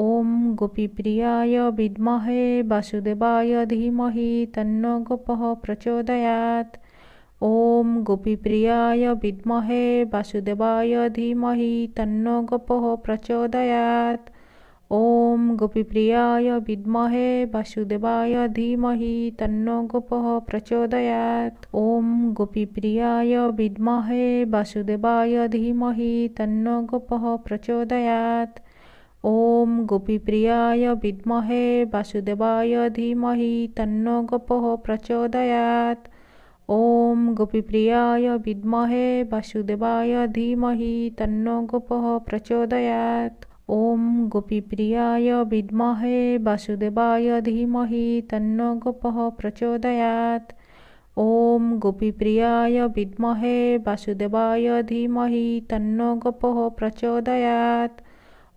ओम गोपी प्रियाय विद्महे वासुदेवाय धीमहि तन्नो गोपः प्रचोदयात् गोपी प्रियाय विद्महे वासुदेवाय धीमहि तन्नो गोपः प्रचोदयात् गोपी प्रियाय विद्महे वासुदेवाय धीमहि तन्नो गोपः प्रचोदयात् गोपी प्रियाय विद्महे वासुदेवाय धीमहि तन्नो गोपः प्रचोदयात् ॐ गोपीप्रियाय विद्महे वासुदेवाय धीमह तन्नो गोपः प्रचोदयात् ॐ गोपीप्रियाय विद्महे वासुदेवाय धीमह तन्नो गोपः प्रचोदयात् ॐ गोपीप्रियाय विद्महे वासुदेवाय धीमह तन्नो गोपः प्रचोदयात् ॐ गोपीप्रियाय विद्महे वासुदेवाय धीमह तन्नो गोपः प्रचोदयात्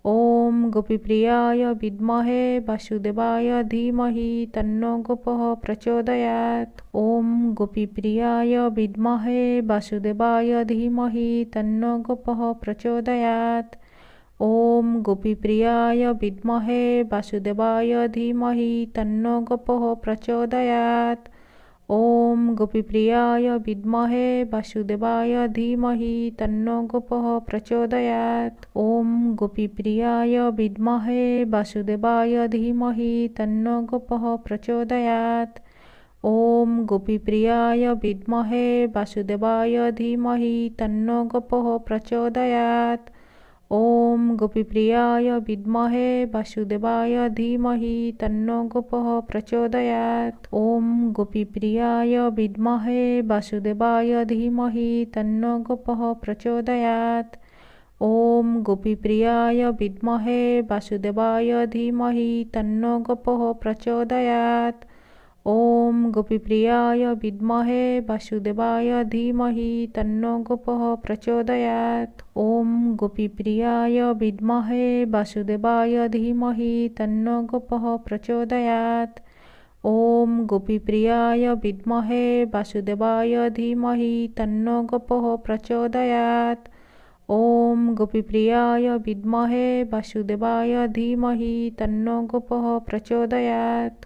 ॐ गोपीप्रियाय विद्महे वासुदेवाय धीमहि तन्नो गोप प्रचोदयात् ॐ गोपीप्रियाय विद्महे वासुदेवाय धीमहि तन्नो गोप प्रचोदयात् ॐ गोपीप्रियाय विद्महे वासुदेवाय धीमहि तन्नो गोपः प्रचोदयात् ॐ गोपीप्रियाय विद्महे वासुदेवाय धीमहि तन्नो गोपः प्रचोदयात् ॐ गोपीप्रियाय विद्महे वासुदेवाय धीमहि तन्नो गोपः प्रचोदयात् ॐ गोपीप्रियाय विद्महे वासुदेवाय धीमहि तन्नो गोपः प्रचोदयात् ओम गोपी प्रियाय विद्महे वासुदेवाय धीमहि तन्नो गोपः प्रचोदयात् गोपी प्रियाय विद्महे वासुदेवाय धीमहि तन्नो गोपः प्रचोदयात् गोपी प्रियाय विद्महे वासुदेवाय धीमहि तन्नो गोपः प्रचोदयात् ओम ॐ गोपीप्रियाय विद्महे वासुदेवाय धीमह तन्नो गोप प्रचोदयात् ॐ गोपीप्रियाय विद्महे वासुदेवाय धीमह तन्नो गोप प्रचोदयात् ॐ गोपीप्रियाय विद्महे वासुदेवाय धीमह तन्नो गोप प्रचोदयात् ॐ गोपीप्रियाय विद्महे वासुदेवाय धीमह तन्नो गोप प्रचोदयात्